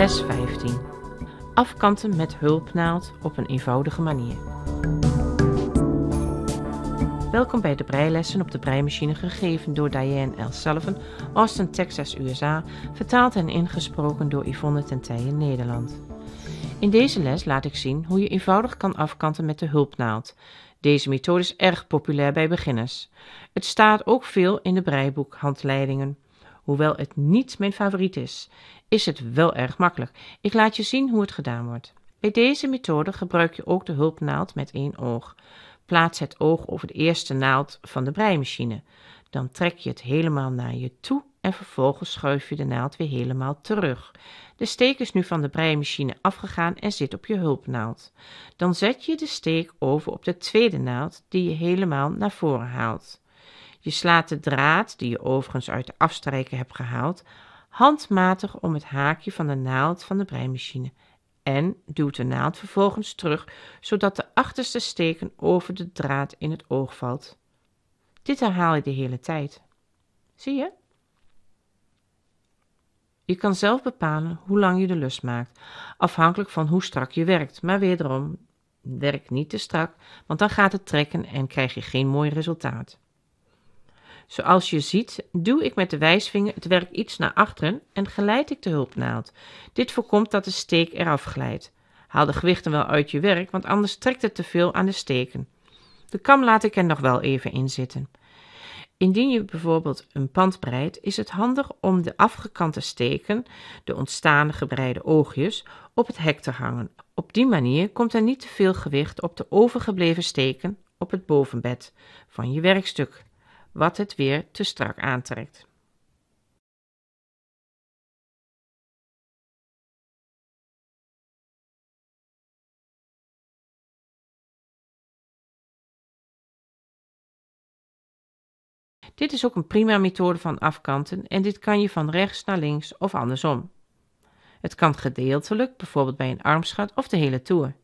Les 15. Afkanten met hulpnaald op een eenvoudige manier. Welkom bij de breilessen op de breimachine gegeven door Diane L. Sullivan, Austin, Texas, USA, vertaald en ingesproken door Yvonne Tentijen, Nederland. In deze les laat ik zien hoe je eenvoudig kan afkanten met de hulpnaald. Deze methode is erg populair bij beginners. Het staat ook veel in de breiboekhandleidingen. Hoewel het niet mijn favoriet is, is het wel erg makkelijk. Ik laat je zien hoe het gedaan wordt. Bij deze methode gebruik je ook de hulpnaald met één oog. Plaats het oog over de eerste naald van de breimachine. Dan trek je het helemaal naar je toe en vervolgens schuif je de naald weer helemaal terug. De steek is nu van de breimachine afgegaan en zit op je hulpnaald. Dan zet je de steek over op de tweede naald die je helemaal naar voren haalt. Je slaat de draad, die je overigens uit de afstrijker hebt gehaald, handmatig om het haakje van de naald van de breimachine en duwt de naald vervolgens terug, zodat de achterste steken over de draad in het oog valt. Dit herhaal je de hele tijd. Zie je? Je kan zelf bepalen hoe lang je de lus maakt, afhankelijk van hoe strak je werkt. Maar wederom, werk niet te strak, want dan gaat het trekken en krijg je geen mooi resultaat. Zoals je ziet, doe ik met de wijsvinger het werk iets naar achteren en geleid ik de hulpnaald. Dit voorkomt dat de steek eraf glijdt. Haal de gewichten wel uit je werk, want anders trekt het te veel aan de steken. De kam laat ik er nog wel even in zitten. Indien je bijvoorbeeld een pand breidt, is het handig om de afgekante steken, de ontstaande gebreide oogjes, op het hek te hangen. Op die manier komt er niet te veel gewicht op de overgebleven steken op het bovenbed van je werkstuk wat het weer te strak aantrekt. Dit is ook een prima methode van afkanten en dit kan je van rechts naar links of andersom. Het kan gedeeltelijk, bijvoorbeeld bij een armschat of de hele toer.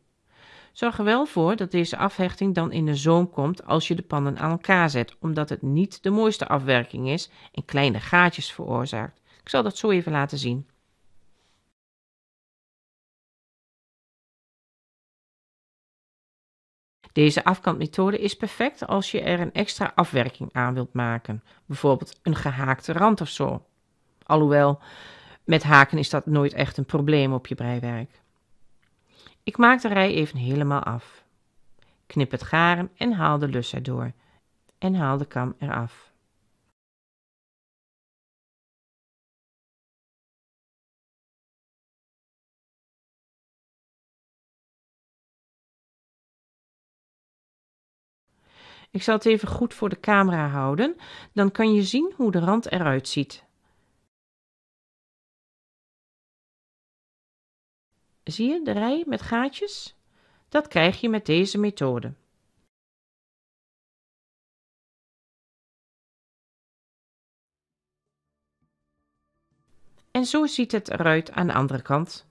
Zorg er wel voor dat deze afhechting dan in de zoom komt als je de pannen aan elkaar zet, omdat het niet de mooiste afwerking is en kleine gaatjes veroorzaakt. Ik zal dat zo even laten zien. Deze afkantmethode is perfect als je er een extra afwerking aan wilt maken, bijvoorbeeld een gehaakte rand of zo. Alhoewel, met haken is dat nooit echt een probleem op je breiwerk. Ik maak de rij even helemaal af. Knip het garen en haal de lus erdoor. En haal de kam eraf. Ik zal het even goed voor de camera houden, dan kan je zien hoe de rand eruit ziet. Zie je de rij met gaatjes? Dat krijg je met deze methode. En zo ziet het eruit aan de andere kant.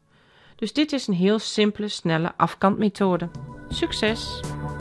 Dus dit is een heel simpele, snelle afkantmethode. Succes!